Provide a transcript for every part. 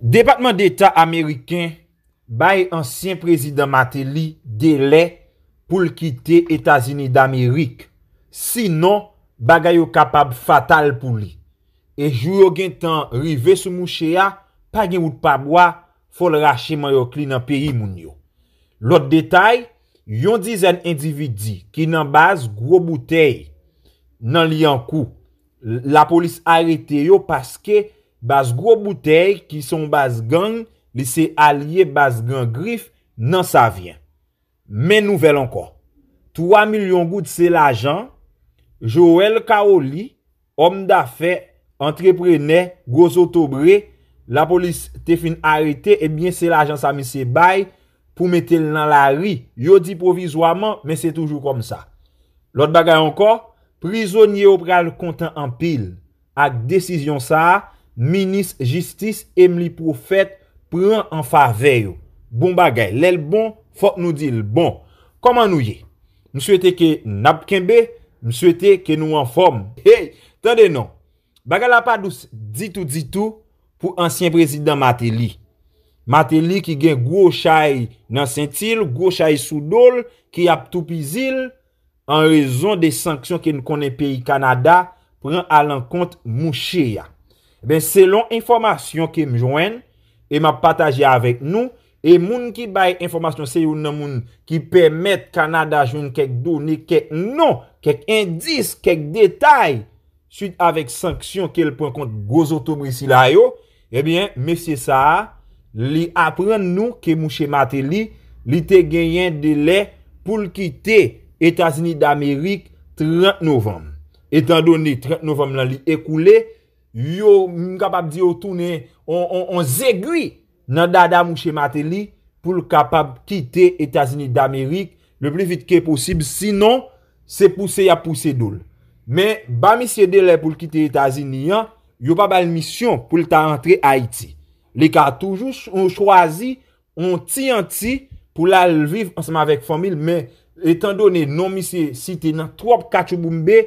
Depatman d'Etat Ameriken bay ansyen prezidant Mateli dele pou l'kite Etazini d'Amerik. Sinon, bagay yo kapab fatal pou li. E jou yo gen tan rive sou mouche ya, pa gen wout pabwa fol rache mayok li nan peyi moun yo. Lot detay, yon dizen individi ki nan baz gro boutei nan li an kou, la polis arete yo paske... Bas gro butey ki son bas gang li se alye bas gang grif nan sa vyen. Men nouvel ankon. 3 milyon gout se la jan. Joel Kaoli, om da fe, entreprenè, gozoto bre. La polis te fin arete. Ebyen se la jan sa mi se bay pou metel nan la ri. Yo di provizwaman men se toujou kom sa. Lot bagay ankon. Prizonye ou pral kontan an pil ak desisyon sa a. Minis, jistis, emli profet, pran anfa veyo. Bon bagay, lèl bon, fok nou dil. Bon, koman nou ye? M souwete ke nab kèmbe, m souwete ke nou anform. Hey, tande non, bagay la pa dous, ditou ditou, pou ansyen prezident Mateli. Mateli ki gen gwo chay nan sentil, gwo chay sou dol, ki ap toupizil, an rezon de sanksyon ke nou konen peyi Kanada, pran alankont moucheya. Selon informasyon ki m joen Eman pataje avek nou E moun ki baye informasyon se yon nan moun Ki permette Kanada joun kek do Ne kek nou Kek indis, kek detay Suite avek sanksyon Kel pon konti gozoto brisi la yo Ebyen, mesye sa Li apren nou ke mouche mate li Li te genyen dele Poul kite Etasini d'Amerik 30 Novom Etan doni 30 Novom lan li ekoule Yo m kapab di yo toune, on zegwi nan dada mouche mate li pou l kapab kite Etasini d'Amerik le pli vit ke posib. Sinon, se pouse ya pouse doul. Men, ba misye dele pou l kite Etasini, yo pa ba l misyon pou l ta antre Haiti. L e ka toujous, on chwazi, on ti an ti pou l alviv ansama vek famil. Men, etan donen non misye site nan 3, 4 ou boumbe,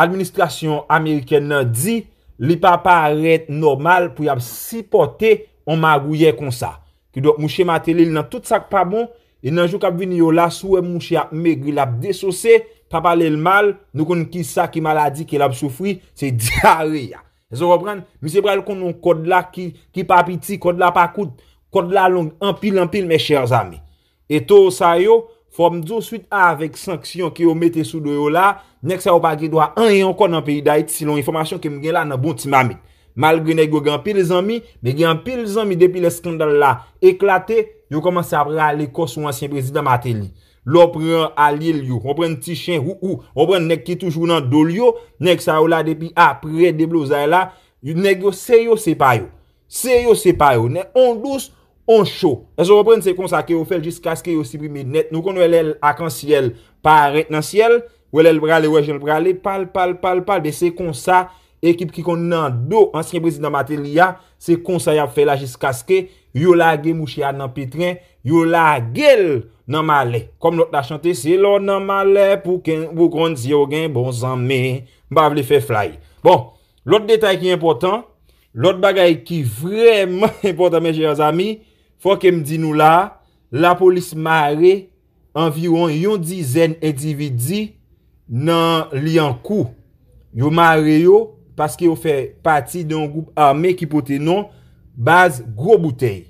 administrasyon Ameriken nan di... li pa pa ret normal pou y ap sipote on magouye kon sa. Ki do mouche matelil nan tout sak pa bon, e nanjou kap vini yo la sou e mouche ap megri, l ap desose, pa pale l mal, nou kon ki sa ki maladi ki l ap soufri, se diare ya. E zo repren, mi se prel kon nou kod la ki pa piti, kod la pa koud, kod la long, anpil anpil me chers ami. E to sa yo, Fom dzo suite a avek sanksyon ki yo mete sou do yo la, nek sa yo pa gido a an yon kon nan peyi da iti silon informasyon ke mgen la nan bon ti mame. Malgre neg yo gen pil zami, me gen pil zami depi le skandal la eklate, yo komanse apre a le kos ou ansyen prezidam ate li. Lo pre an alil yo, o pre niti chen ou ou, o pre nek ki toujou nan do li yo, nek sa yo la depi a pre deblo zay la, yo neg yo se yo se pa yo. Se yo se pa yo, nek on dous, On chou. E se ou repren se konsa ke ou fel jis kaskè yo sipri mi net. Nou kon nou el el akansiyel pa retenansiyel. Ou el el brale, ou el jen brale. Pal, pal, pal, pal. Be se konsa ekip ki kon nan do. Ansyen prezid nan mater ya. Se konsa ya fel la jis kaskè. Yo la ge mouchi an nan pitren. Yo la gel nan male. Kom lot la chante si. Lo nan male pou ken. Bou kon zi o gen. Bon zan me. Mba vle fe fly. Bon. Lot detay ki important. Lot bagay ki vremen important men jè yon zami. Mba vle fe fly. Fwa kem di nou la, la polis mare environ yon dizen edividi nan li an kou. Yo mare yo, paske yo fe pati de yon goup ame ki pote non, baz gro boutei.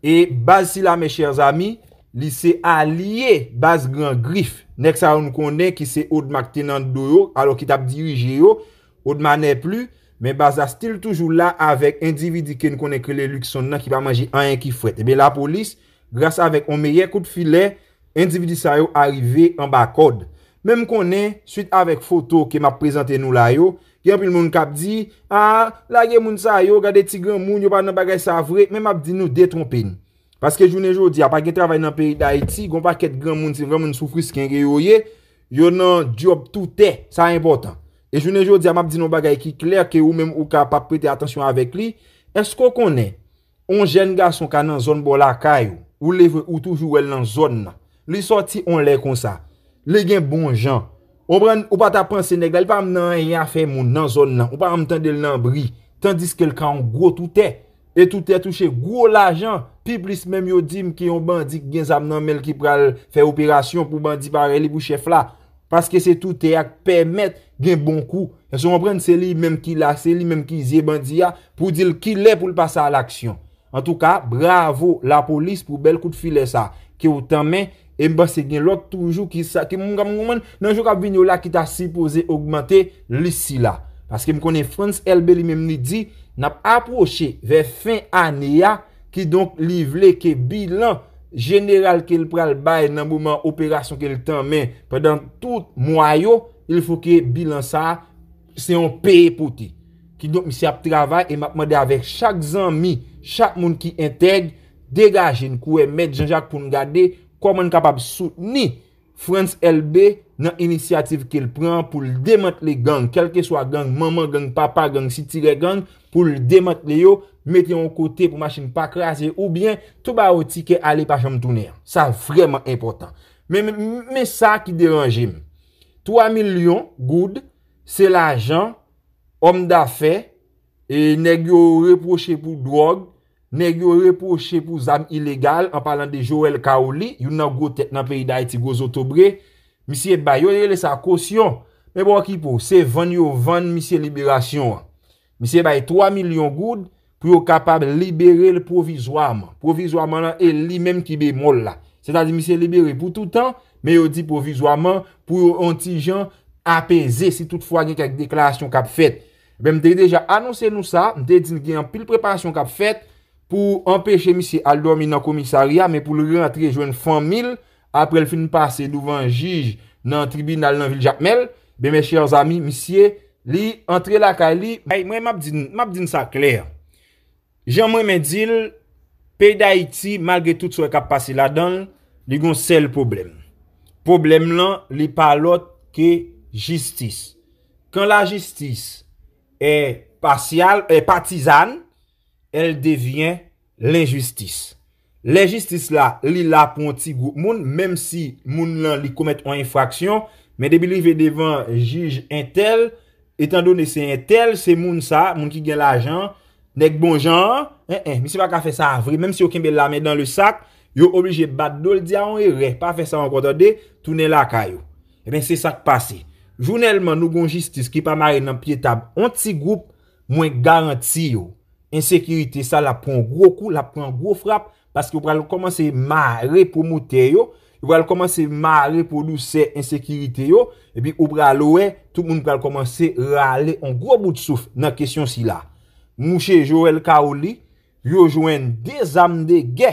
E baz sila me chers ami, li se alie baz gran grif. Nek sa yon konen ki se od mak tenan do yo, alo ki tap dirije yo, odmane plu. Men baza stil toujou la avek endividi ke nou konen kre le luk son nan ki pa manji an en ki fwete. Ebe la polis, gras avek on me ye kout filen, endividi sa yo arive en bakod. Men m konen, suite avek foto ke map prezante nou la yo, genpil moun kap di, a, la gen moun sa yo, gade ti gen moun, yo pa nan bagay sa vre, men map di nou detrompen. Paske jounen jodi, apak gen travay nan peri da iti, gon pa ket gen moun ti vremen soufri sken gen yo ye, yo nan job touten, sa importan. E jounen jo di amap di nou bagay ki kler ke ou menm ou ka pa prete atensyon avek li, esko konen, on jen gason ka nan zon bol akay ou, ou levre ou toujou el nan zon nan, li soti on lè kon sa, li gen bon jan, ou pa ta pranse neg, la li pa am nan enye afe moun nan zon nan, ou pa am tende l nan bri, tandis ke l ka an gro toutè, e toutè touche gro la jan, pi plis menm yo dim ki yon bandi gen zam nan mel ki pral fe operasyon pou bandi pare li bou chef la, Paske se tout e ak pemet gen bon kou. Se mwen pren se li menm ki la, se li menm ki zye bandiya pou dil ki le pou l'pasa l'aksyon. En tou ka, bravo la polis pou bel kout filè sa. Ki ou tanmen, e mba se gen lòk toujou ki sa. Ki mwen gam mwen nanjou ka binyo la ki ta sipoze augmente lisi la. Paske m konen Frans LB li menm ni di, nap apwoshe ve fin aneya ki donk livle ke bilan. jeneral ke li pral bay nan bouman operasyon ke li tanmen pe dan tout mwayo, il fw ke bilansa se yon peye pote ki donk mi si ap travay e mapman de avek chak zanmi, chak moun ki enteg degajen kou e met janjak pou nou gade, kou moun kapab soutni Frans LB nan inisiyatif ke li pran pou l demat li gang kelke swa gang, maman gang, papa gang, sitire gang, pou l demat li yo mette yon kote pou machin pa krasi, ou bien, tou ba ou tike ale pa chanm tou ner. Sa vreman important. Men sa ki deranje men. 3 milyon goud, se la jan, om da fe, e negyo reproche pou drog, negyo reproche pou zam ilegal, an palan de Joel Kaouli, yon nan pey da iti gozotobre, misye bayo, yon e le sa kosyon, men bo akipo, se ven yo ven misye liberasyon. Misye baye 3 milyon goud, pou yo kapab libere le provizwaman provizwaman lan e li menm ki be mol la se ta di misye libere pou toutan me yo di provizwaman pou yo anti jan apenze se toutfwa gen kak deklarasyon kap fet be m dey deja anonsen nou sa m dey din gen an pil preparasyon kap fet pou empeshe misye al dormi nan komisarya me pou le rentre joen fan mil apre l fin passe douvan jige nan tribunal nan vil jakmel be me chers ami misye li entre la ka li m ap din sa kler Jan mwen men dil, pey da iti, malge tout sou e kap pasi la don, li goun sel problem. Problem lan li pa lot ke justice. Kan la justice e patizan, el devyen l'injustice. L'injustice la li la pon ti goun moun, menm si moun lan li komet an infraksyon, men debi li ve devan jige entel, etan doni se entel, se moun sa, moun ki gen la janj, Nek bon jan, eh, eh, mi se pa ka fe sa avri, menm si yo kembe la men dan le sak, yo oblije bat doldi a on e re, pa fe sa an konta de, toune la ka yo. E ben se sak pase. Jounelman nou gon jistis ki pa mare nan pietab anti-groupe, mwen garanti yo. Insekirite sa la pran gro kou, la pran gro frap, paske ou pral komanse mare pou moutey yo, ou pral komanse mare pou louse insekirite yo, e bi ou pral oue, tout moun pral komanse rale an gro bout souf nan kesyon si la. Mouche, jowel ka ou li, jow jwen de zam de ge,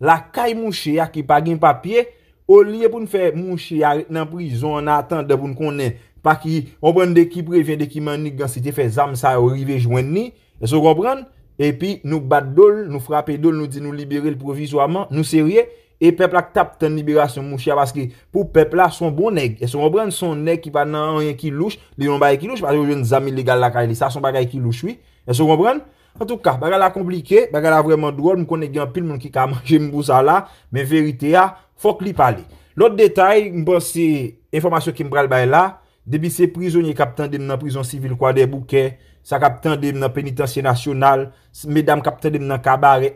la kay mouche a ki pa gen papye, ou li e pou nou fe mouche a reten an prizon, an atan de pou nou konen, pa ki ou pren de ki pre, ven de ki manik, gan si te fe zam sa, ou rive jwen ni, e sou repren, e pi nou bat dol, nou frape dol, nou di nou libere l provisoaman, nou serye, e pepla tap ten liberasyon mouche a, paske pou pepla son bon neg, e sou repren son neg ki pa nan an yon ki louche, li yon ba yon ki louche, pa ki ou jwen zam ilegal la kay li, sa son ba yon ki louche wii. En tout ka, baga ah, la komplike, baga la vreman dron, mkone gen pil mwen ki ka manje mbou sa la, men verite ya, fok li pale. Lot detay, mbon se informasyon ki mbral bay la, debi se prizounye kapitan dem nan prizoun sivil kwa debouke, sa kapitan dem nan penitansye nasyonal, medam kapitan dem nan kabare,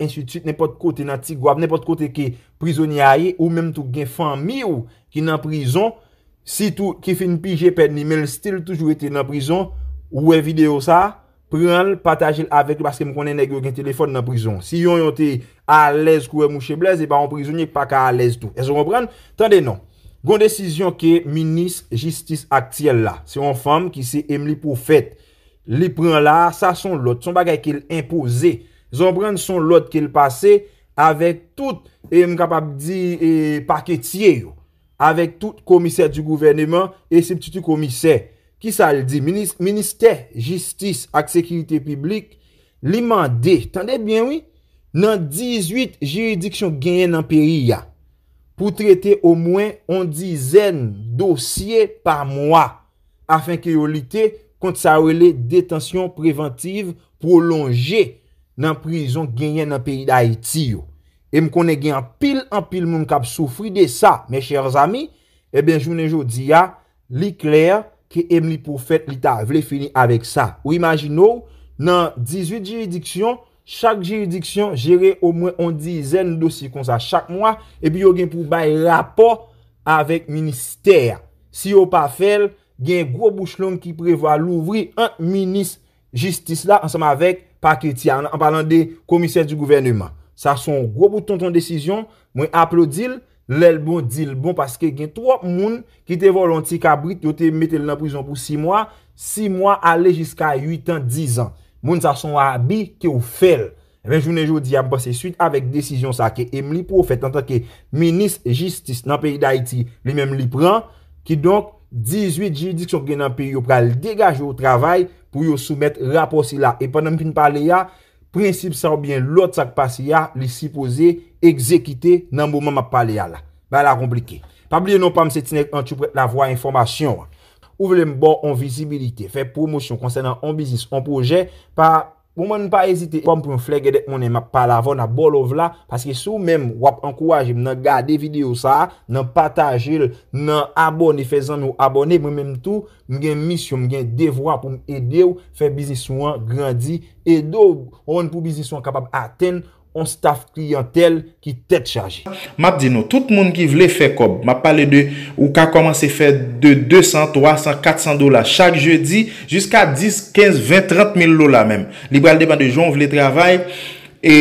nipot kote nan tigwab, nipot kote ki prizounye aye, ou menm tou gen fanmi ou ki nan prizoun, si tou ki fin pi jepen ni menl stil toujou ete nan prizoun, ou e video sa? Prenn patajil avek, baske m konen e gen telefon nan prizon. Si yon yon te alez kouwe moucheblez, e ba an prizounye pa ka alez tou. E zon pren, tande nan, goun desisyon ke minis jistis aktiel la, se yon fam ki se em li pou fèt, li pren la, sa son lot, son bagay ke l'impose. Zon pren son lot ke l'pase, avek tout, e m kapab di paketye yo, avek tout komiser du gouvernement, e se ptiti komiser. Ki sa l di? Ministè, jistis ak sekiritè publik li mandè. Tande bien, wè? Nan 18 jiridiksyon genyen nan peri ya. Pou trete o mwen on dizèn dosye par mwa. Afen ki yo lite kont sa wèle detansyon preventiv prolonje nan prizon genyen nan peri da Haiti yo. E m konen gen pil an pil moun kap soufri de sa. Me chèr zami, e ben jounen joudi ya, li kler ke em li pou fet li ta vle fini avek sa. Ou imagino, nan 18 jiridiksyon, chak jiridiksyon jere o mwen on dizen dosi kon sa chak mwa, e bi yo gen pou bay rapor avek minister. Si yo pa fel, gen gwo bou chlon ki prewa louvri an minis jistis la, ansama avek pa kriti an, an palan de komisyen di gouvernement. Sa son gwo bouton ton desisyon, mwen aplodil, Lèl bon, dil bon, paske gen 3 moun ki te volantik abrit, yo te metel nan prizon pou 6 moun, 6 moun ale jiska 8 an, 10 an. Moun sa son abi ki ou fel. Vejounen eh jodi a basi suite avèk desisyon sa ke em li pou ou fet anta ke menis jistis nan peyi da iti, li men li pran, ki donk 18 jidiksyon gen nan peyi yo pral degaje ou travay pou yo soumet rapor si la. E panan mi fin pale ya... Prinsip sa oubyen lot sakpasi ya li sipoze, ekzekite nan mouman ma pale ya la. Ba non la komplike. Pabliye nou pa mse tinek an chou prek la vwa informasyon. Ouvelen m bon an vizibilite, fe promosyon konsenant an biznis, an proje, pa... Pouman nou pa ezite, kom e pou m flè gèdèk e mounen ma palavò na bolov la, paske sou mèm wap ankourajèm nan gade videyo sa, nan patajèl, nan abonè, fezèm nou abonè, mwen mèm tou, mgen misyon, mgen devwa pou m edèw, fè bizisyon, gandji, edò, ou an pou bizisyon kapab atèn, On staff kriyantel ki tèd chargé. Mabdi nou, tout moun ki vle fè kob, mab pale de ou ka komanse fè de 200, 300, 400 dola, chak jeudi, jiska 10, 15, 20, 30 mil dola mèm. Libralde ban de joun vle travay, e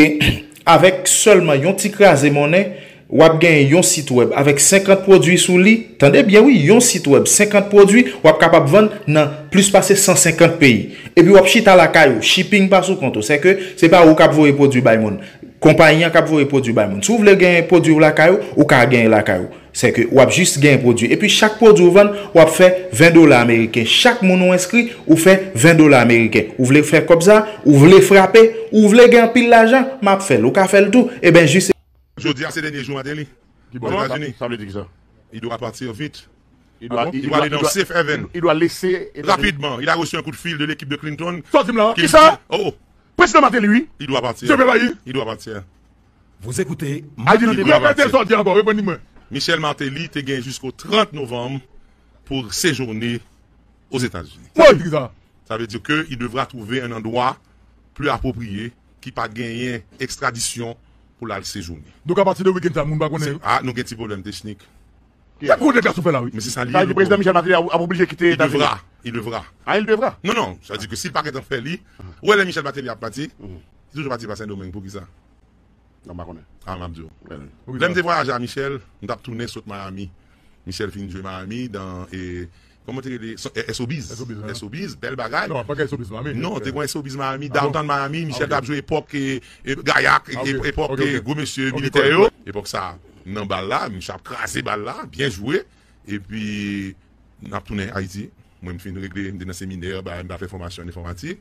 avèk solman yon tikre a zè mounè, wap gen yon sitweb, avèk 50 prodwi sou li, tande bien wè, yon sitweb, 50 prodwi, wap kapap von nan plus pase 150 peyi. E pi wap chita la kayo, shipping pa sou konto, se ke se pa ou kap vwe prodwi bay moun. Kompanyan kapvore prodjou bay moun. Sou vle gen prodjou lakayou, ou ka gen lakayou. Se ke wap jist gen prodjou. E pi chak prodjou van, wap fe 20 dola Amerike. Chak mounon eskri, ou fe 20 dola Amerike. Ou vle fe kobza, ou vle frape, ou vle gen pil lajan. Map fel, ou ka fel tout. E ben jist... Jodi a se denye jou maden li. Ki bon? Sa mwen di ki sa? I do a patir vit. I do a li nan safe heaven. I do a lese... Rapidman, il a rousi un kou de fil de l'ekip de Clinton. Sosim la, ki sa? Ou ou. Président Martin, il doit partir. Il doit partir. Vous écoutez. Michel Martelly te gagné jusqu'au 30 novembre pour séjourner aux États-Unis. Oui. Ça veut dire qu'il devra trouver un endroit plus approprié qui pas gagner extradition pour la séjourner. Donc à partir de week-end, nous avons Ah, nous avons un petit problème technique. a quoi de gars là, oui? Mais c'est ça Le président Michel Martelly a obligé de quitter. Il devra. Il devra. Ah, il devra? Non, non. Jadik ke si l'park etan fè li, wè lè Michel batè li ap pati, toujou pati pa Saint-Domingue, pou ki sa? Nan maronè. Ah, mabdiou. Lèm te voyajè a Michel, nou tap tounè sot Miami. Michel finjou Miami dan, komon te eh, lè, SOBIS. SOBIS, bel bagay. Non, apakè SOBIS Miami. Non, te kwen SOBIS Miami, ah downtown Miami, Michel tap jwè epok, gayak, epok, epok, epok, epok sa, nan bal la, mou chap krasè bal la, Mwen m fin regle, m den nan seminer, m da fe formasyon, m de formatir.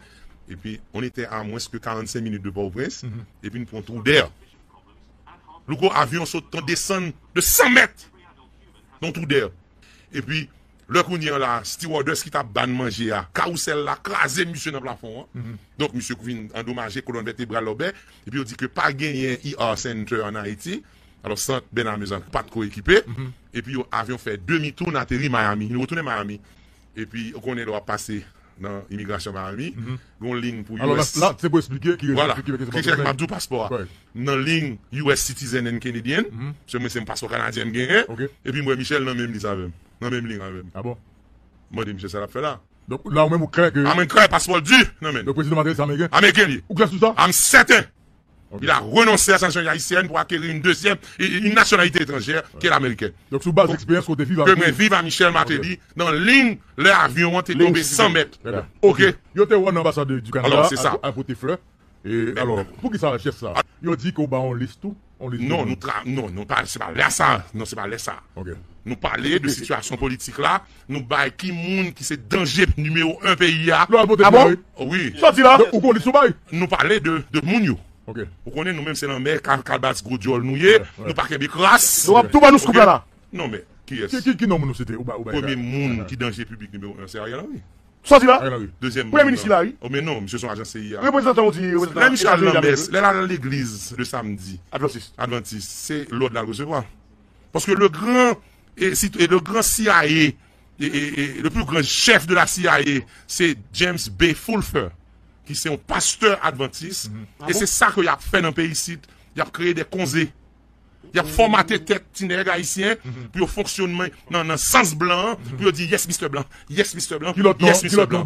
E pi, on ete a mweske 45 minute de bovres. E pi, m pou an tou der. Lou ko avyon sotan desen de 100 met. Non tou der. E pi, lò kounyen la, stewardess ki ta ban manje ya. Karousel la, krasen msè nan plafon. Mhm. Donk msè kou fin endomaje kolon bete bralobè. E pi, ou di ke pa genyen IR center an Haiti. Alò, sant ben an mezan, pat mhm. ko ekipe. E pi, avyon fe demi tou nan teri Miami. Yon ou tounen Miami. et puis on doit passer dans l'immigration par ami. Mhm. ligne pour US. Alors là, c'est pour expliquer que voilà. qui est passeport. Dans ligne US citizen and mhm. Je c'est suis c'est passeport canadien Et puis moi Michel non même ça. avec. Dans même ligne avec. Ah bon. Moi dis Michel ça l'a fait là. Donc là, on même crée que. Ah, mais passeport du. Non, mais. Le président c'est américain. Américain, lui. ce que tout ça? Ah, I'm certain. Il a renoncé à sa nationalité haïtienne pour acquérir une deuxième, une nationalité étrangère qui est l'américaine. Donc, sous base d'expérience qu'on vive à à Michel Martelly, dans l'île, l'avion avion est tombé 100 mètres. Yeah. Ok. y était un ambassadeur du Canada. Alors, c'est ça. À, côté fleur. Et alors, pour qui ça chef ça il ah. a dit qu'on on liste tout. non, Nous non, non, pas, c'est pas là ça. Non, c'est pas là ça. Nous parler de situation politique là, nous bail qui monde qui c'est danger numéro un pays là. Ah Oui. Sorti là, ou qu'on Nous parler de, de Mounio. Ou konen nou men se nan mer, kalbats gojol nou ye, nou parke bi kras. Tou ba nou skup la la? Non men, ki es? Ki nom moun nou se te? Pome moun ki denje publik nime ou en se a yalawi. Sonsi la? Dezyen moun la. Pou yaminisi la? Ou men non, monsen son ajan se yalawi. Representant an ou di? La michal nan mes, la nan l'eglise de samdi. Adventiste. Adventiste. Se l'od nan gosewa. Poske le gran CIA, le pou gran chef de la CIA, se James B. Fulford. qui c'est un pasteur adventiste. Mhm. Et c'est ça qu'il a fait dans le pays ici. Il a créé des conseils. Il a mhm. formaté tête têtes haïtien mhm. pour fonctionnement dans un sens blanc. Pour dire yes, Mr. Blanc. Yes, Mr. Blanc. Yes, Mr. Blanc.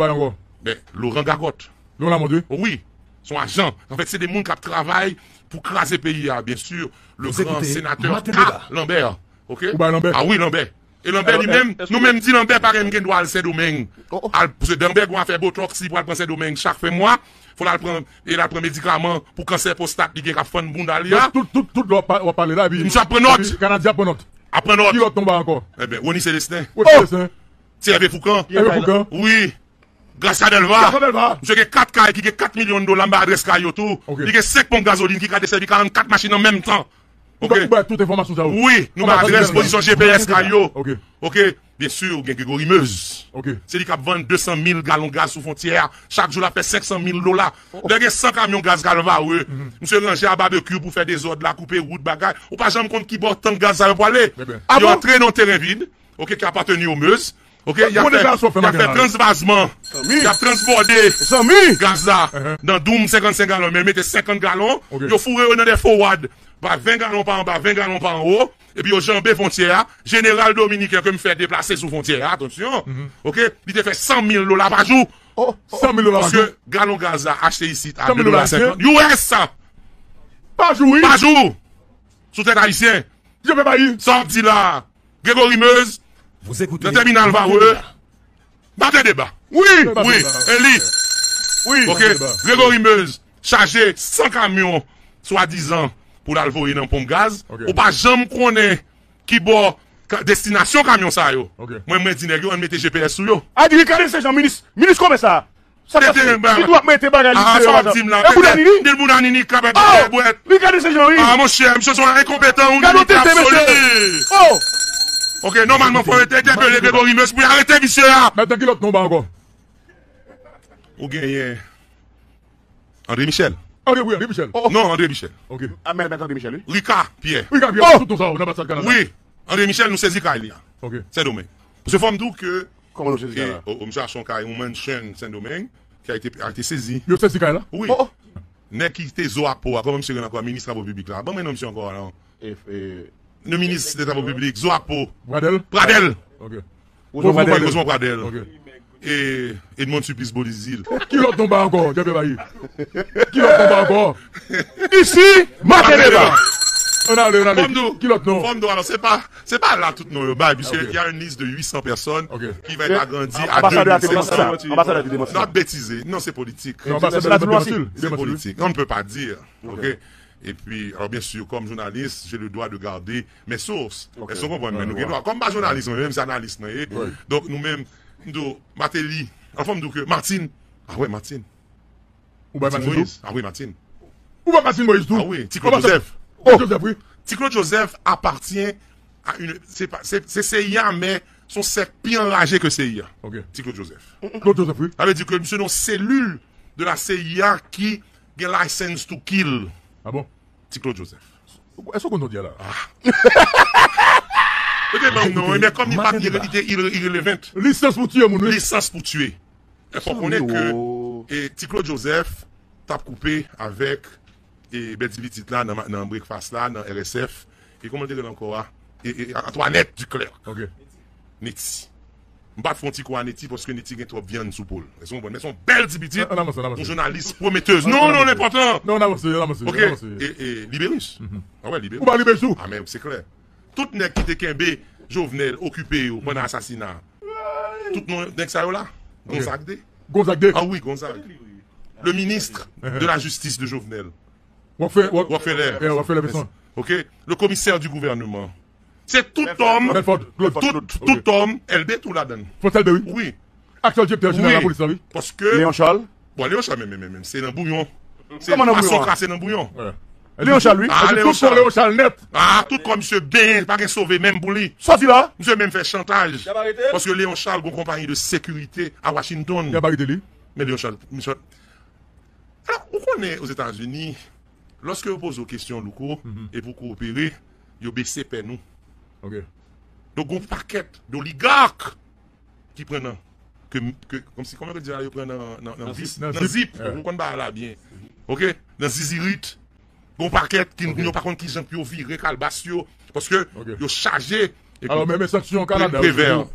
Mais ben, Laurent Gagotte. Laurent Lamondé. Oui, son agent. En fait, c'est des gens qui travaillent pour craser le pays. Hein, bien sûr, le grand sénateur ah, Lambert. Ok? Ah oui, Lambert. E lombe di mèm, nou mèm di lombe parèm gen do al sè domèng. Al, pou se dèmbe gwa fè botok si pou al pran sè domèng chak fè mwa. Fò la l pran, e la pran medikraman pou kansè postak di gen ka fan bunda li ya. Tout, tout, tout lò wap pale la bi. Mse apre not. Kanadja apre not. Apre not. Ki lò tomba anko? Ebe, wè ni sè desè? Wè ni sè desè? Tiè vè foukan? Tiè vè foukan? Oui. Gratia del va. Gratia del va. Mse gen kat kay ki gen kat milyon do lamba adres kay yo Oui, nous avons la position GPS Gallo. Ok. Ok. Bien sûr, vous Meuse. Ok. C'est lui qui a vendu 200 000 gallons de gaz sous frontière. Chaque jour, il a fait 500 000 dollars. Il y a 100 camions de gaz Nous mhm. Monsieur rangés à barbecue pour faire des ordres, là, couper route, bagaille. Ou pas jamais compte qui porte tant de gaz à pour aller. Eh ben. Il a ah dans le terrain vide. Ok, qui appartenu aux Meuse. Ok, il a fait transvasement. Il a transbordé gaz là uh-huh. dans Doom 55 gallons. Mais mettez 50 gallons. vous a dans des forwards. 20 gallons par en bas, 20 gallons par en haut, et puis au jambé frontière, général dominicain que me fait déplacer sous frontière, attention, mhm. ok, il te fait 100 000 dollars par jour. Oh, 100 000 dollars Parce que gallon Gaza a acheté ici à 2 dollars 50. US! Par jour, oui. Par jour. Sous tête haïtien. Je peux pas y. 100 de là. Grégory Meuse. Vous écoutez. Le terminal Vareux. Battez débat. Oui, oui. Elie! Oui. Ok. Grégory Meuse. Chargé 100 camions. Soi-disant pou la lvo yon an pom gaz, ou pa jom kone ki bo desti nasyon kamyon sa yo. Mwen mwen dine yo an mwete GPS yo. Adi, rikade sejan, minis komesa. Sa tasi, jidwa mwete bagay alise yo. A, sa la tim ah, la. E, mwene ni? E, mwene ni? A, mwen chè, mwen chè, mwen chè, mwen chè. A, mwen chè, mwen chè. A, mwen chè. Ok, normalman fwen wete tepe lebe gori mwen chè pou yarete visye ya. Mwen teke lot nomba an kon. Ou gen ye, André Michel. Andre Bichel? Oh, oh. Non, Andre Bichel. Ok. A men, men, Andre Bichel yi? Luka, Pierre. Luka, Pierre, loutou sa ou nan basal kanazan. Oui, Andre Bichel nou sezi kay li ya. Ok. Sen domen. Se fom dou ke... Koman nou sezi kay la? O, o, ms. Achon Kaye, ou men chen sen domen, ki a ite sezi. Yo sezi kay la? Oui. Oh, ne ki te Zoapo, akon ms. Renan kwa, ministravo publik la. Ban men, non, ms. Anko alan. E, e... Ne ministravo publik, Zoapo. Pradel? Pradel! Ok. O, o, o, o, o E d'mon suplis bolizil. Ki lot ah, eh, non ba ankon? Djebe ba yi? Ki lot non ba ankon? Isi, makene ba! An ale, an ale. Fondo, fondo. Ano, se pa, se pa la tout non yon bay pise yon yon list de 800 person ki va et agrandi a 2007. An basade ati demosil. Non betize, non se politik. An basade ati demosil? Se politik. Non ne pe pa dir. Ok? E pi, anlo bien sur, kom jounalist, jè le doa de gade mè sours. Mè sou kon pon mè nou gè doa. Kom ba jounalist, mè Mdo, Mateli, al fom mdo ke Matin, a ah wè Matin Ou ba Matin Moïse? A wè Matin Ou ba Matin Moïse dou? A wè, Ticlo Joseph Ticlo Joseph wè? Ticlo Joseph A partien a un Se CIA men, son serpien Lager ke CIA, Ticlo Joseph Ticlo Joseph wè? A wè di kon, se non selul De la CIA ki Get license to kill A ah bon? Ticlo Joseph Eso kon ton di ala? Ah! Ha ha ha! Mè kom ni pat irelevènt. Lisans pou tue, moun wè. Lisans pou tue. Fò konè ke, ti Claude Joseph, tap koupè avèk, bel di bitit la nan Breakfast la, nan RSF, e komon de lè nan kora, an to anèt di klerk. Neti. Mè bat fon ti kwa neti, pòske neti gen trope vyan nsou pol. Mè son bel di bitit, pou ah, ah, jounalist promettez. Ah, non, non, lè potan. Non, nan monsi, nan monsi. Ok, e liberis. A wè, liberis. Ou ba liberis ou? A mè wè, se kler. Tout nek qui te kenbe Jovenel occupé mm-hmm. yo pendant assassinat. Tout nek ça yo là. Gonzague. Gonzague. Ah oui, Gonzague. Le ministre de la justice de Jovenel. Rockefeller. Eh, OK, le commissaire du gouvernement. C'est tout homme, tout, homme, LD tout la donne. Oui. Actuel directeur général de la police, oui. Parce que Léon Charles. Bon, Léon Charles même c'est dans bouillon. C'est pas son hein? cas, c'est dans bouillon. Léon Charles, oui. Ah, tout comme Léon Charles net. Ah, tout comme M. Ben, pas qu'il sauvait même Boulé. M. Ben fait chantage. Parce que Léon Charles goun compagnie de sécurité à Washington. Y a pas été lui. Mais Léon Charles... Alors, ou konè aux Etats-Unis, lorsque vous posez aux questions, mm-hmm. et vous coopérez, vous baissez pas nous. Donc, vous parquez d'oligarques qui prennent... Comme si, comment je dirais, qui prennent dans Zip. Ou konne pas à la bien. Ok? Dans Zizirut. Gon parquet qui nous contre qui j'en pu viré Calbasio parce que ont chargé Alors même sanction en Canada. un prévert.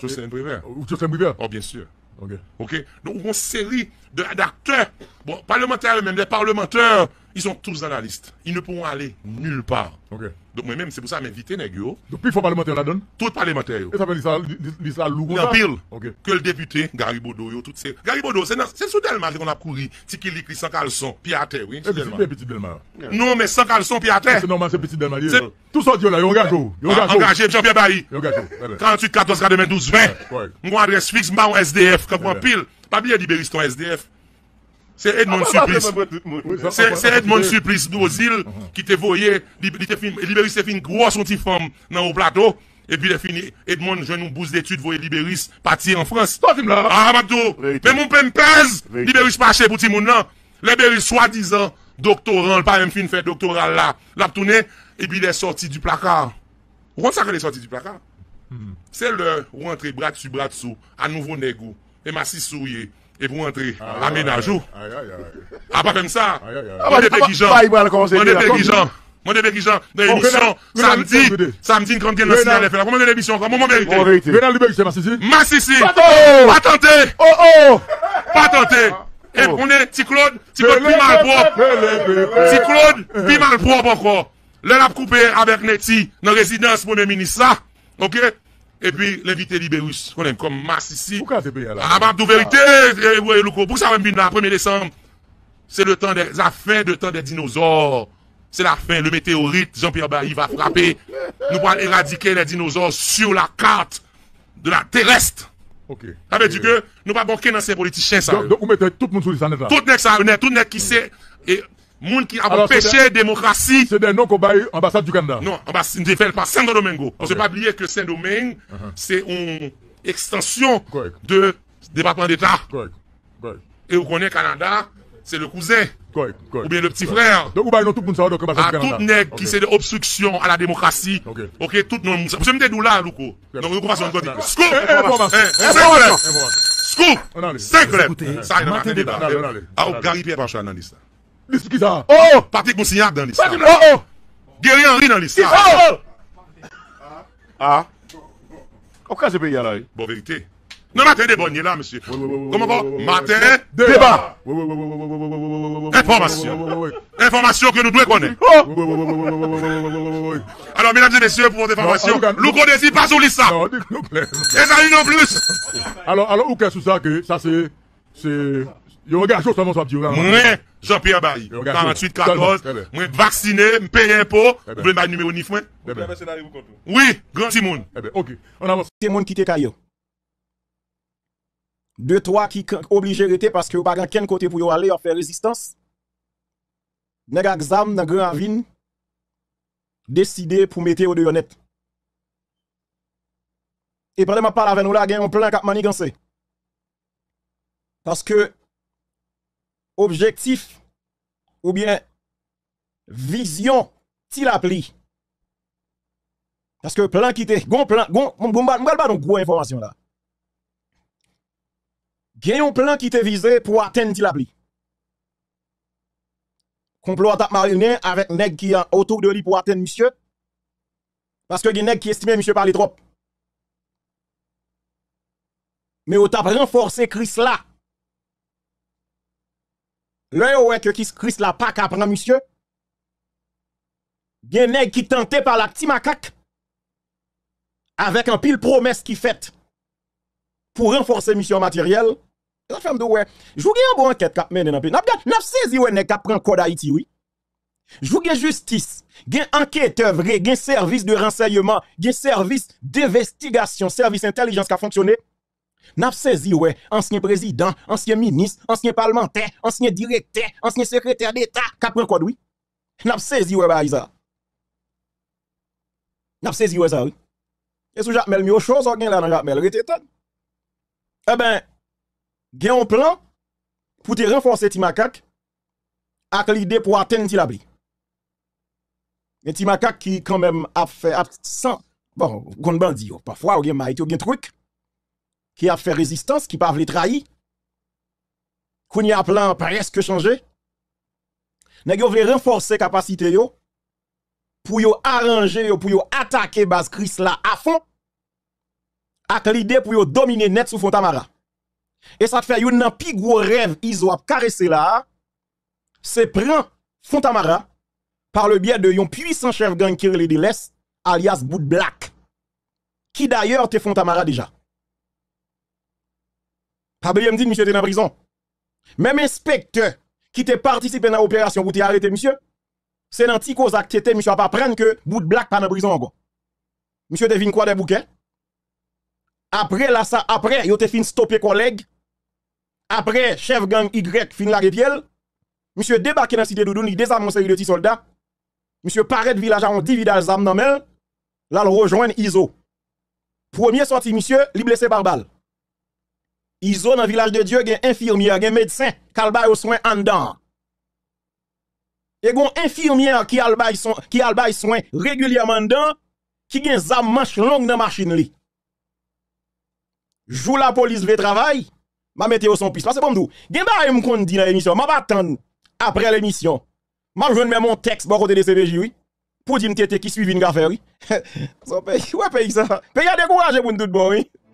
Jocelyne Tu un Prévert. Oh bien sûr. OK. Donc une série d'acteurs bon parlementaires même des parlementaires ils sont tous dans la liste. Ils ne pourront aller nulle part. Donc moi-même, c'est pour ça que m'inviter les Donc il faut parlementaire la donne Tout parlementaire. Et ça veut dire ça lourd. En pile. Que le député Garibodo, yo, tout c'est. Garibodo, c'est sous Delma qu'on a couru. Si qu'il écrit sans caleçon, puis à terre. Oui, eh, c'est petit Delma. Non, mais sans caleçon, puis à terre. C'est normal, c'est petit Delma. Tout ça, Dieu là, il un engagé. Engagé, Jean-Pierre Barry. 48, 14, 92, 20. Moi, adresse fixe, ma SDF, comme pile. Pas bien libériston SDF. Se Edmond ah, suplis, se Edmond suplis do zil ki te voye, liberis te fin gro son ti fom nan ou plato, epi le fin Edmond jwen nou bouz detut voye liberis pati en Frans. Ton film la. A, mato. Me moun pen prez, liberis pa che pou ti moun lan. Liberis swadizan doktoran, pa yon fin fe doktoran la. La ptoune, epi le sorti du plaka. Ou kont sa ke le sorti du plaka? Hmm. Se le ou rentre brad su brad sou, an nouvo negou, e masi souye. et pour entrer. Aménageou. Ah, pas comme ça. On est périgeants. On est mon On est Béguijan, dans l'émission, samedi, samedi, une grande guerre nationale est l'émission? Comment est l'émission, On est vérité. On est c'est Massissi. Massissi. Pas tenté. Oh, oh. Pas tenté. Et oh. on est, petit Claude, Claude, plus mal propre. Petit Claude, plus mal propre encore. Là, coupé avec Neti, dans résidence, premier ministre, ça. Ok? E pi, l'invite Liberus, konen kom mas isi. Pou ka te beyan la? A ah, bab do verite, e eh, wè eh, loukou. Pou sa wèm bin la, 1è Desembre, se le tan de, la fin de tan de dinosor. Se la fin, le meteorite, Jean-Pierre Baye va frape. Nou wan eradike le dinosor sur la kart de la tereste. Ok. A ve dike, nou wan bonke nan se politikien sa. Donk ou mette tout moun sou disan net la? Tout net sa, tout net ki se. Moun ki avon peche demokrasi. Se den nou kon baye ambasade du Kanada. Non, ambasade, ne felle pa Saint-Domingo. On se pa blye ke Saint-Dominge, uh-huh. se yon ekstansyon de debatman d'Etat. E ou konen Kanada, se le kouzen, ou bien le pti frèr. A tout nek ki se de obstruksyon a la demokrasi. Ok, tout non mousa. Pse mte d'ou la, loukou. Skou! Sèk lèm! Sèk lèm! A ou garipi e panchwa nan disa. Lisp kisa, oh! Patik moussignak dan lisa, oh! Geryan ri dan lisa, oh! Ah! A? O kwa jpe yalay? Bo verite, nou mater de bonye la, monsie. Wou, wou, wou, wou, wou. Koman bon? Mater? Debat! Wou, wou, wou, wou, wou, wou. Informasyon. Informasyon ke nou dwe kone. Oh! Wou, wou, wou, wou, wou, wou. Alò, menadjye messye, pou vote informasyon, loukout dezi, pas ou lisa. Nan, dik nou klen. E zayn nou plus. Alò, alò, Yo regarde chose seulement soit Moi, Jean-Pierre Barry, 48 14, moi vacciné, payé impôt, eh ben. vous voulez ma numéro ni fin eh ben. Oui, grand eh ben OK, on avance. Simon qui était caillou. Deux trois qui obligé rester parce que pas quel côté pour aller faire résistance. Nèg exam dans grand avine décidé pour mettre au dehors net. Et pendant m'a parle avec nous là, gagne un plan cap manigancé. Parce que objectif ou bien vision til appli. Parce que plan qui était gon plan gon bon pas donc gros information là. Gagne plan qui était visé pour atteindre til appli. Complot attaque Marine avec nèg qui est autour de lui pour atteindre monsieur. Parce que nèg qui estime monsieur parler trop. Mais on t'a renforcé Chris là le yo que Chris la pas prend monsieur. Bien nèg qui tente par la petite macaque. Avec un pile promesse qui fait pour renforcer mission matérielle. La femme de ouais, y un bon enquête kap mené dans pays. N'a saisi ouais nèg cap prend code Haïti oui. Jouer justice, gen enquête vrai, gen service de renseignement, gen service d'investigation, service intelligence qui a fonctionné N'a saisi, ouais, ancien président, ancien ministre, ancien parlementaire, ancien directeur, ancien secrétaire d'État, capre quoi, oui. N'a saisi, ouais, bah, ça. saisi, ouais, ça, Et sous Jacques mieux chose, on là dans Jacques Mel, Eh ben, gen un plan pour te renforcer Timakak avec l'idée pour atteindre Tilabli. Mais Timakak qui, quand même, a fait, absent. bon, gon dit, parfois, ou gen dit ou gen truc qui a fait résistance, qui pas les trahir. Qu'on y a plein presque changé. Nèg voulait renforcer capacité yo pour yo arranger pour yo attaquer base Chris là à fond. Avec l'idée pour dominer net sous Fontamara. Et ça fait un nan gros rêve ils a caresser là. C'est prendre Fontamara par le biais de yon puissant chef gang qui de l'Est alias Boot Black qui d'ailleurs te Fontamara déjà. Pas oublier me dit monsieur, dans la prison. Même inspecteur qui t'a participé dans l'opération pour arrêté, monsieur, c'est dans Tico Zak monsieur, à pas prendre que bout de black pas dans prison encore. Monsieur, devine quoi des bouquets? Après, là, ça, après, yo te fin stopper collègue. Après, chef gang Y fin la piel. Monsieur débarqué dans la cité doudou, il désarme série de petits soldats. Monsieur paraît de village à divide les armes dans Là, il rejoint ISO. Premier sorti, monsieur, il blessé par balle. Izo dans un village de Dieu, il y a infirmière, il médecin qui aux soin en dedans. Il y a un infirmière qui a soin, régulièrement dedans, qui a des manche longue dans machine li. Jou la police le travail, ma mette au son piste. Parce que bon, gen ba m kon di dans l'émission, ma pas attendre après l'émission. Ma joindre mettre mon texte bon côté de CVJ oui. Pour dire m'tete qui suivi une affaire oui. Son pays, ouais pays ça. Pays a découragé pour tout bon oui.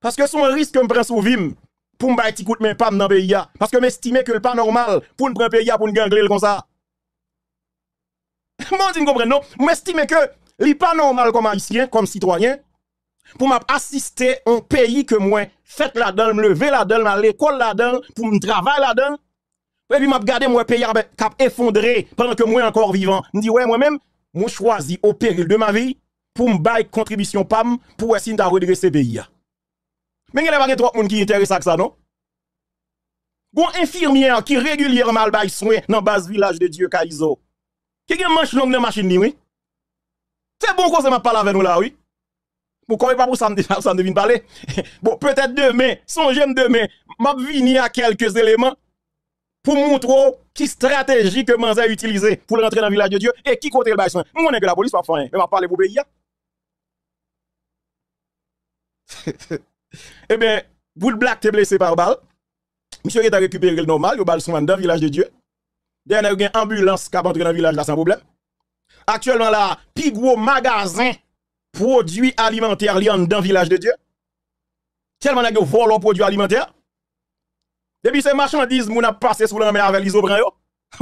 Parce que son risque que je prends vim pour me battre coup de pas dans le pays. Parce que m'estime que le pas normal pour me prendre pays pour me gangler comme ça. Moi, je comprends, non? M'estime que n'est pas normal comme haïtien, comme citoyen, pour m'assister un pays que moi, fait la dedans me lever la dedans à l'école là-dedans, pour me travailler là-dedans. Et puis, m'a regardé mon pays ben, cap effondré pendant que moi encore vivant. Me dit, ouais, moi-même, je choisis au péril de ma vie pour me bailler contribution PAM pour essayer de redresser le pays. Mais il y a trop monde qui intéresse à ça, non? une infirmière qui régulièrement bail soin dans base village de Dieu Kaizo. Qui gagne manche longue la machine ni, oui? C'est bon qu'on m'a parlé avec nous là, oui? Pourquoi pas pour ça me devine parler? bon, peut-être demain, songez demain, m'a venir à quelques éléments pour montrer qui stratégie que Manza a utilisé pour rentrer dans le village de Dieu et qui côté le bail soin. Moi, que la police pas faire, Je m'a parlé pour pays. Eh bien, Bull Black blessé par balle. Monsieur est t'a récupéré le normal, il bal son dans le village de Dieu. il y a une ambulance qui a entré dans le village là sans problème. Actuellement, là, plus magasin produits alimentaires dans le village de Dieu. Tellement, il y a volé produits alimentaires. Depuis ces marchandises, on a passé sous la mer avec les Ou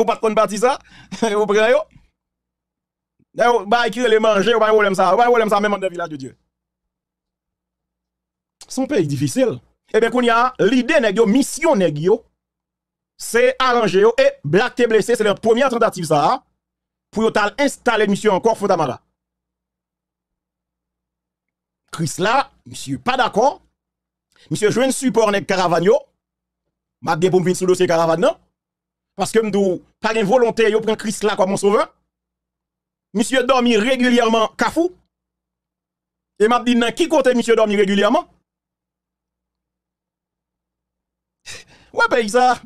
pas de parti ça. Vous prenez. Vous ne qui pas manger, vous ne a pas ça, même dans le village de Dieu son pays difficile. Et eh bien, qu'on y a l'idée, nèg mission, nèg c'est arranger et Black te blessé, c'est la première tentative ça pour installer monsieur encore Fondamara. Chris là, monsieur pas d'accord. Monsieur joue un support avec Caravagno. M'a gen pour venir sur dossier Caravagno parce que m'dou pas une volonté yo prend Chris là comme mon sauveur. Monsieur dormi régulièrement Kafou. Et m'a dit nan qui côté monsieur dormi régulièrement Ouais, pays ben, ça.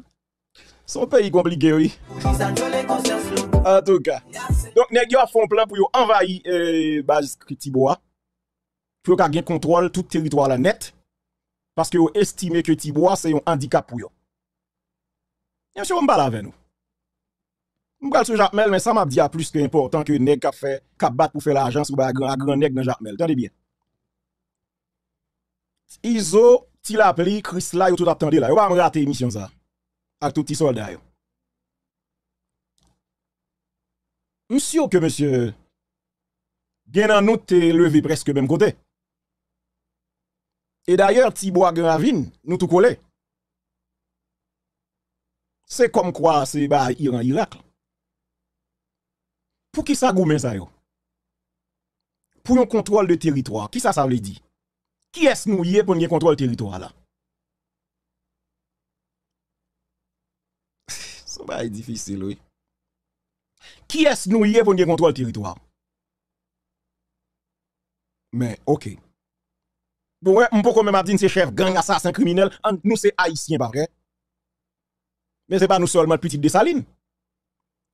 Son pays compliqué, oui. En tout cas. Donc, nèg fait un plan pour envahir euh, base Tibois. Pour qu'il gagne contrôle tout le territoire la net parce que yo estimé que Tibois c'est un handicap pour yo. Bien sûr, on parle avec nous. M'gal sur Jacmel mais ça m'a dit à plus que important que nèg qui fait qui pour faire l'argent sur grand grand nèg dans Jacmel. Attendez bien. Iso si la pli, Chris la, tu tout attendé là. on va raté l'émission, ça. Avec tout les soldat Monsieur que monsieur, nous te levé presque même côté. Et d'ailleurs, Tibois Gravine, nous tout collé. C'est comme quoi, c'est bah, Iran-Irak. Pour qui ça goume ça yo? Pour un contrôle de territoire, qui ça ça veut dire? Qui est-ce nous y pour nous contrôler le territoire là? n'est pas difficile, oui. Qui est-ce nous y pour nous contrôler le territoire? Mais, ok. Bon, ouais, on peut quand même dire c'est chef gang, assassin, criminel, nous c'est haïtien, pas vrai? Mais c'est pas nous seulement petit de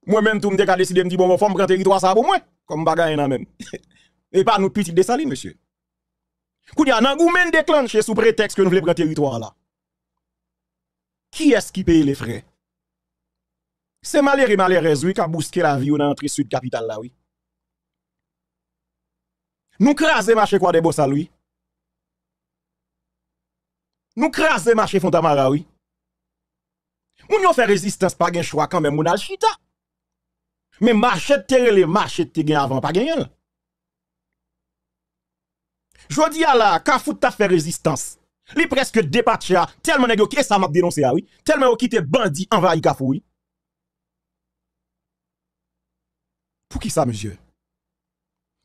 Moi-même, tout me décalé, décidé, me dis, bon, on forme un territoire ça va pour moi, comme bagaille, même. Et pas nous petit de saline, monsieur. Koudia, a goumen déclenché sous prétexte que nous voulons prendre territoire là. Qui est-ce qui paye les frais? C'est malheureux malheureuse oui, qui a bousqué la vie dans l'entrée sud capitale là, oui. Nous crasons marché quoi de Bossa, oui. Nous crasons marché Fontamara, oui. Moun yon fait résistance pas gen choix quand même moun al Mais marché terre les marché te gen avant pas gen Jodi à la, vous t'a fait résistance. Li presque dépatché. tellement nèg qui ça m'a dénoncé oui, tellement yo est bandit envahi Pour qui ça monsieur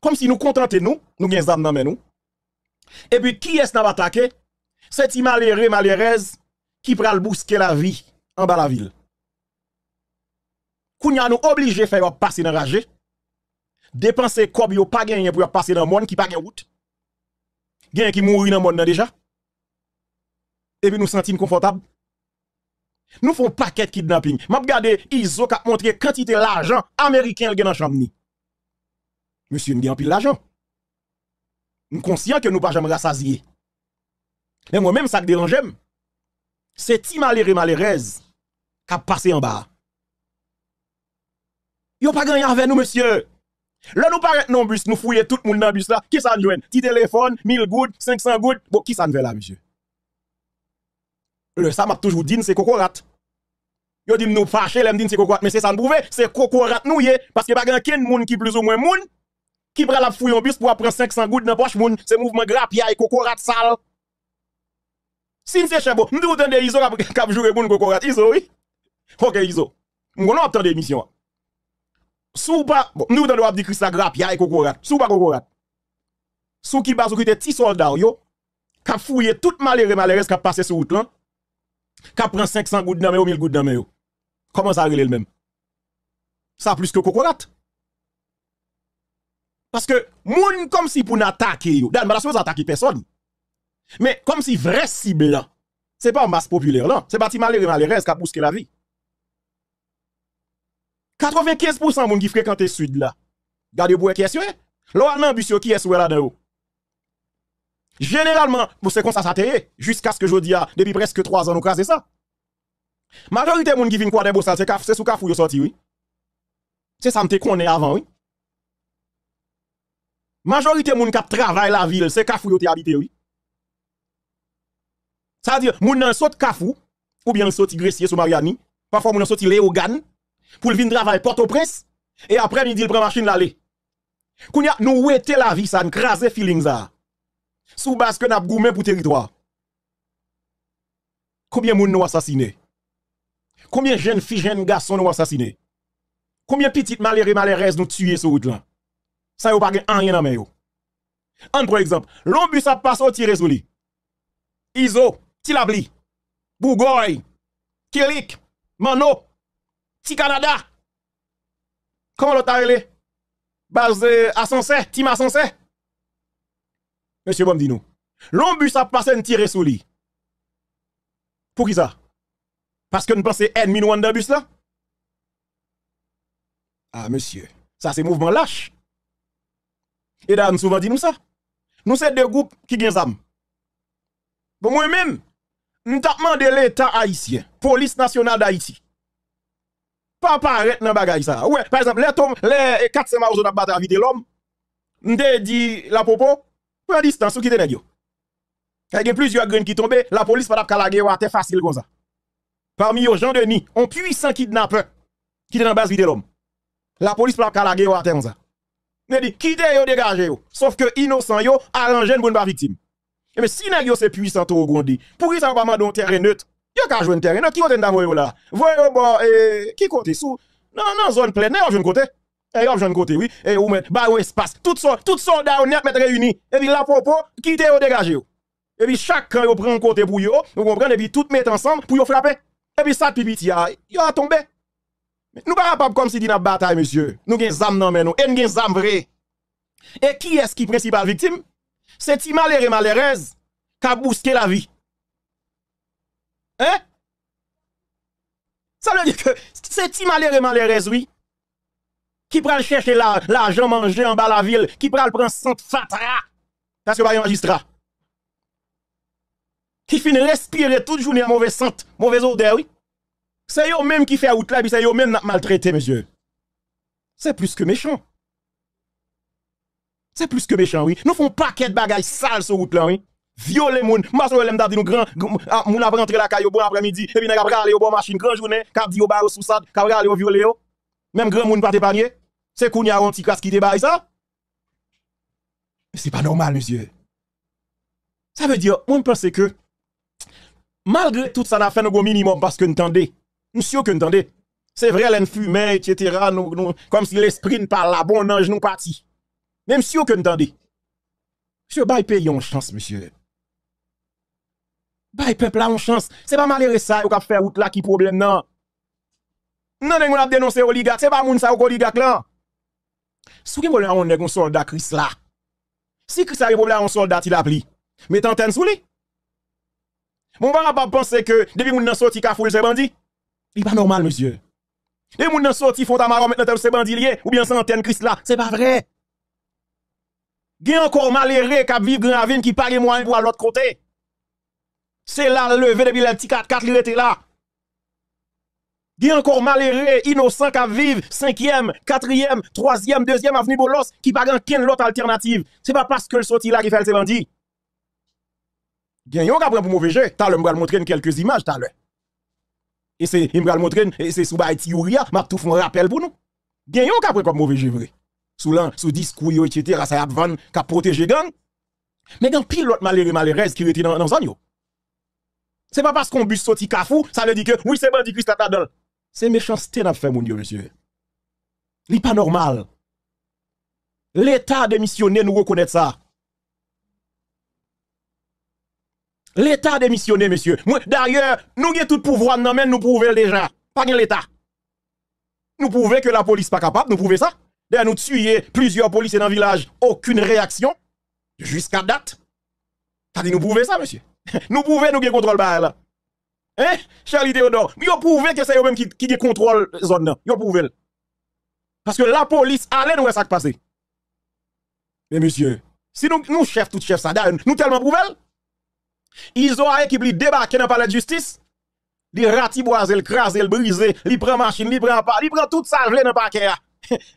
Comme si nous contentons, nous, nous gagnons zam dans nous. Et puis qui est-ce n'a attaqué C'est malheureux malheureuse qui pral bousquer la vie en bas la ville. Kounya nous obligé faire passer dans rager. Dépenser comme yo pas gagné pour passer dans le monde qui pas gagné route. Gens qui mourir dans le monde déjà. Et puis nous sentons confortable. Nous faisons font paquet kidnapping. M'a regardé ISO qui a montré quantité l'argent américain dans chambre Monsieur, nous avons pile l'argent. Nous conscients que nous pas jamais rassasiés. Mais moi-même ça dérange C'est ti et malheureuse qui a passé en bas. Yo pas gagné avec nous monsieur. Là, nous paraît non bus, nous fouillons tout le monde dans le bus là. Qui s'en joue? Petit téléphone, 1000 gouttes, 500 gouttes. Bon, qui s'en nous là, monsieur? Le ça m'a toujours dit, c'est cocorat. Yo dit nous fâché, l'aime dit c'est cocorat. Mais c'est ça nous prouve, c'est cocorat nous Parce que pas grand monde qui plus ou moins moun, qui prend la fouille en bus pour apprendre 500 gouttes dans poche moun. C'est mouvement grappia et cocorat sale. Si c'est chez bon, nous devons des Iso cap jouer moun cocorat. Iso, oui. Ok, Iso. Nous avons des l'émission. Sou pas, bon, nous dans le dit Christ grapia et kokorat. Sou pas kokorat. Sou qui bas sou qui te ti soldat yo, ka fouye tout malheureux malheureuse qui passe sur route là. Ka pris 500 gouttes dans ou 1000 gouttes dans yo. Comment ça arrive le même Ça plus que kokorat. Parce que moun comme si pour attaquer yo, dan pas attaquer personne. Mais comme si vrai cible c'est pas masse populaire là, c'est pas ti malheureux malheureuse qui a bousqué la vie. 95% moun ki le sud la. vous pour qui est L'on a un bus qui est soué là dedans. Généralement, c'est comme ça ça jusqu'à ce que je dis ah, depuis presque 3 ans nous craser ça. Majorité moun ki qui viennent des bossal c'est c'est sous kafou yo sorti oui. C'est ça me connu avant oui. Majorité moun kap travaillent la ville, c'est kafou yo te habité oui. Ça veut dire moun nan saute kafou ou bien saute gressier sous Mariani, parfois ils nan saute Léogane pour le vin travail Port-au-Prince, et après midi, il prend machine l'aller. Kounya, nous wete la vie, ça, nous crase feeling ça. Sous base que n'a goumé pour territoire. Combien de gens nous assassiné? Combien de jeunes filles, jeunes garçons nous assassinés Combien de petites malheureux, malheureuses nous tué sur route là? Ça, n'a pas rien dans main. Un exemple, l'ombus a passé au tiré sur lui. Iso, Tilabli, Bougoy, Kilik, Mano, Ti Canada. Comment l'autre a Base à Sensé, team à Sensé. Monsieur bon dis-nous. L'ombus a passé un tiré sous lui. Pour qui ça? Parce que nous pensons ennemi nous dans bus là? Ah, monsieur, ça c'est mouvement lâche. Et là, nous souvent dit nous ça. Nous sommes deux groupes qui gagnent ça. Pour moi-même, nous demandé l'État haïtien, police nationale d'Haïti, pas arrête dans bagay ça. Ouais, par exemple, les hommes les 400 on ont battu à de l'homme. Nde dit la popo, prend distance ou quitte nèg yo. Il y a plusieurs graines qui tombent, la police pas la guerre c'est facile comme ça. Parmi gens de denis un puissant kidnappeur qui est dans la base vide l'homme. La police pas la guerre à comme ça. Ne dit, quitte yo dégagez yo. Sauf que innocent yo, ne une bonne victime. Mais si nèg yo c'est puissant au Gondi, pourquoi ça va pas un terrain neutre Yo ka jwen une terre, ki kote nda voyo la? Voyo voyez, qui ki kote sou? Non, non, zone pleine. nan yon côté. kote. E yon jwen kote, oui. Et ou men, ba ou espace, Tout son, tout son da ou net met reuni. Et puis, la qui kite yo degaje yo. E pi chacun yo pren kote pou yo, vous comprenez, et puis tout met ensemble pour yo frapper. Et puis ça, pipi ti a tombé. Nous pas comme si dit une bataille, monsieur. Nous gen zam nan nous, et gen vrai. Et qui est-ce qui principale victime? C'est ti malheureux malheureuse qui a bousqué la vie. Hein? Ça veut dire que c'est ti et malheureuse, oui. Qui pral chercher l'argent manger en bas la ville, qui pral prendre centre fatra. Parce que pas un magistrat. Qui finit respirer toute journée à mauvais santé, mauvaise odeur, oui. C'est eux même qui fait out là, c'est eux même qui maltraité, monsieur. C'est plus que méchant. C'est plus que méchant, oui. Nous font paquet de bagages sales sur route oui violer ah, moun, maçon lèm t'a grand moun après rentrer la caille bon après-midi et puis n'a pas aller au bon machine grand journée, cap dit au bar sous ça, cap aller au violer yo. Oh. Même grand moun pas panier, C'est a un petit casse qui débaille ça. C'est pas normal monsieur. Ça veut dire moun pense que malgré tout ça n'a fait go minimum parce que entendez, Monsieur que C'est vrai, l'en fume, etc. Nous, comme si l'esprit ne parle la bon ange nous parti. Même si vous entendez. Monsieur, paye payons chance, monsieur. Bye bah, peuple a une chance. C'est pas malheureux ça, ou ka faire route là qui problème non. Non, on a dénoncé oligarque, c'est pas moun ça ou oligarque là. Sou ki problème on un soldat Chris là. Si Chris a problème un soldat il a pli. Mais t'entends sous lui. Mon pas pas penser que depuis moun nan sorti ka foule c'est bandit. Il pas normal monsieur. Et moun nan sorti font amaro maintenant c'est bandit lié ou bien antenne, Chris là, c'est pas vrai. Gen encore malheureux qui vivre gravine qui parle moins pour l'autre côté. C'est là le depuis le petit 4-4, il était là. Il y a encore malheureux, innocent qui vivent, 3e, 2e avenue Bolos, qui n'a pas aucune autre alternative. C'est pas parce que le sorti là qui fait le bandit. Bien, yon pour mauvais jeu. T'as le m'bral montrer quelques images, t'as le. Et c'est, m'bral montrer, et c'est sous Baïti Yuria, m'a tout un rappel pour nous. Bien, yon pris comme mauvais jeu, vrai. Sous l'an, sous discours, etc., ça y a van, qui a protégé gang. Mais dans pile l'autre malheureux, malheureuse qui était dans, dans zone, c'est pas parce qu'on bus sorti cafou, ça veut dire que oui, c'est bandit Christ C'est méchanceté n'a fait mon Dieu monsieur. n'est pas normal. L'état démissionné nous reconnaît ça. L'État démissionné, monsieur. D'ailleurs, nous avons tout pouvoir, non, nous prouvons déjà. Pas l'État. Nous prouvons que la police pas capable, nous prouvons ça. D'ailleurs, nous tuer plusieurs policiers dans le village, aucune réaction. Jusqu'à date. T'as dit nous prouvons ça, monsieur nous pouvons nous contrôler contrôle là. Hein? Charlie Théodore, mais vous pouvez que c'est vous-même qui, qui contrôle zone là. Vous pouvez. Parce que la police allait nous ça passer. Mais monsieur, si nous, nous chefs, tout chef nous tellement pouvons, ils ont équipé équipe débarqué dans le palais de justice, ils ratiboisent, ils crasent, ils brisent, ils prennent machine, ils prennent pas, ils prennent tout ça dans le parquet.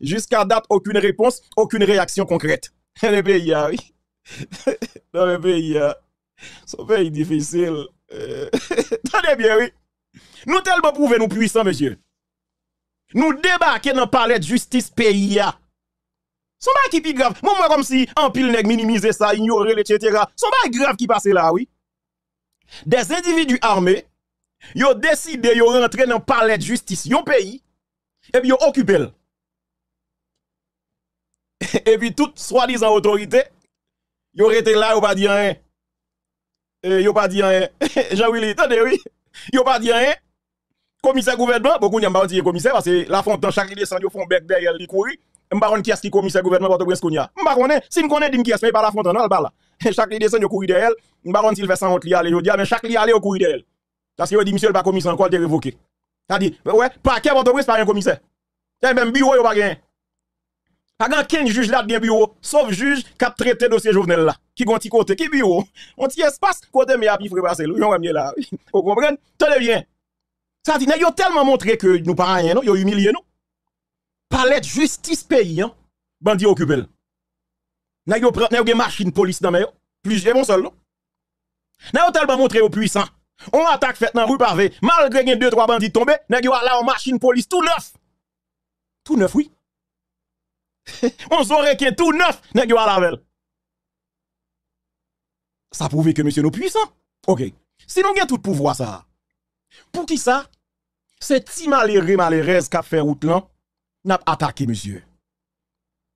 Jusqu'à date, aucune réponse, aucune réaction concrète. le pays, oui. dans le pays, ah ah. Son pays difficile. Euh... Tenez bien, oui. Nous tellement prouvé nous puissants, monsieur. Nous débarquons dans le palais de justice pays. Son pas qui est grave. Moi, moi, comme si en pile nèg minimiser ça, ignorer, etc. Son pas grave qui passe là, oui. Des individus armés, ils ont décidé de rentrer dans le palais de justice, yon pays, et puis ils occupé. et puis toute soi-disant autorité, ils ont été là, ils pas dire eh, yo pas dit rien. Jean-Willy, attendez, oui. Yo pas dit rien. Commissaire gouvernement, beaucoup n'y a pas dit commissaire, parce que la fontaine, chaque descend, yo font bec derrière, li couru. M'baron qui est qui commissaire gouvernement, pas de brin qu'on a. M'baron, si m'connais, dis qui est, mais pas la fontaine, non, là. Chaque descend, yo couru derrière. M'baron, s'il fait 100 li aller, yo dit, mais chaque li aller, yo couru derrière. Parce que yo dit, monsieur, le pas commissaire encore, t'es révoqué. t'as dit ouais, paquet, pas de pas un commissaire. Et même bureau, yo pas gagné. Pas grand qu'un juge là est bureau, sauf juge qui a traité dossier Jovenel là. Qui gon petit côté, qui bureau, on ti espace côté mais a pi passer l'on oui. là. Vous comprenez Tenez bien. Ça dit ont tellement montré que nous pas rien non, ont humilié nous. Palais de justice pays hein, bandi occupé. N'a yo une machine police dans mais plusieurs mon seul non. tellement montré au puissant. On attaque fait dans rue pavé, malgré deux, 2 trois bandits tombés, n'a yo la machine police tout neuf. Tout neuf oui. on qui est tout neuf n'est à lavel. Ça prouve que monsieur nous puissant. OK. Si nous a tout le pouvoir ça. Pour qui ça C'est ti malheureux malheureuse qui a fait route là n'a attaqué monsieur.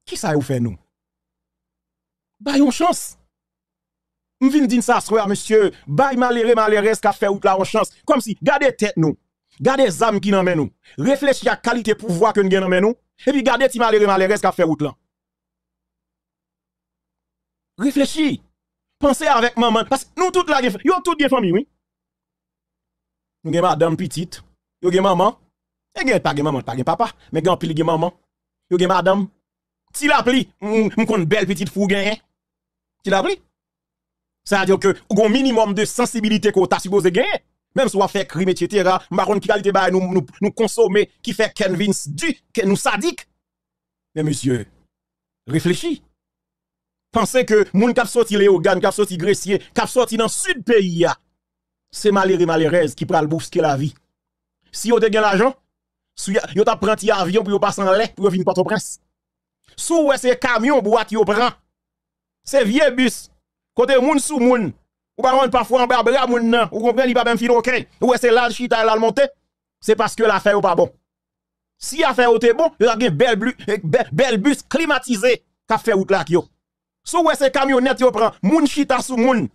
Qui ça vous fait nous bah, une chance. M'vin dire ça monsieur, bay malheureux malheureuse qui a fait route là chance comme si gardez tête nous. Gardez âme qui nous nous. Réfléchis à la qualité pouvoir que nous avons nous et puis gardez ti malheureux malheureux qu'a a fait route là. Réfléchis. Pensez avec maman. Parce que nous toutes la gen, yo toutes bien famille, oui. Nous avons madame petite, yo gen maman, et gen pas gen maman, pas gen papa, mais gen pile gen maman. Yo gen madame. Ti la pli, une belle petite fou gen. Ti la Ça veut dire que au minimum de sensibilité qu'on t'a supposé gagner. Même si on fait crime, etc., marron qui qualité nous, nous, consommer, qui fait Vince du, que nous sadique. Mais monsieur, réfléchis. Pensez que qui kap sorti Léogan, kap sorti qui kap sorti dans sud pays, c'est et malheureuse qui pral bousquer la vie. Si vous avez l'argent, si vous avez un avion pour passer en l'air, pour venir au prince. Si vous avez un camion pour vous prend, c'est vieux bus. Côté moun sous moun, ou par contre, parfois, en bas, moun nan, ou comprenez, il pas même filer ok. Ou c'est là, le chita, là, le monté. C'est parce que l'affaire ou pas bon. Si l'affaire ou te bon, il y a un bel, bus climatisé qui fait route là, yo. So ou c'est camionnette, yo prend, moun chita sous moun.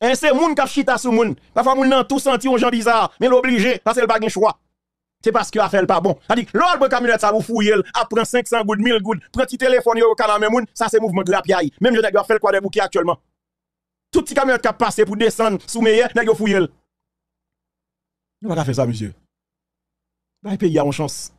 Et hein, c'est moun qui chita sous moun. Parfois, moun nan tout senti un gens bizarre, mais l'obligé, parce qu'elle pas de choix. C'est parce que l'affaire pas bon. C'est-à-dire, l'autre camionnette, ça vous fouille, après 500 gouttes, 1000 gouttes, prend petit téléphone, au calame moun, ça c'est mouvement de la piaille. Même je pas fait quoi de bouki actuellement. Tout petit camion qui a passé pour descendre sous mes yeux, n'a pas fouillé. Nous ne pas faire ça, monsieur. Bah, pays a une chance.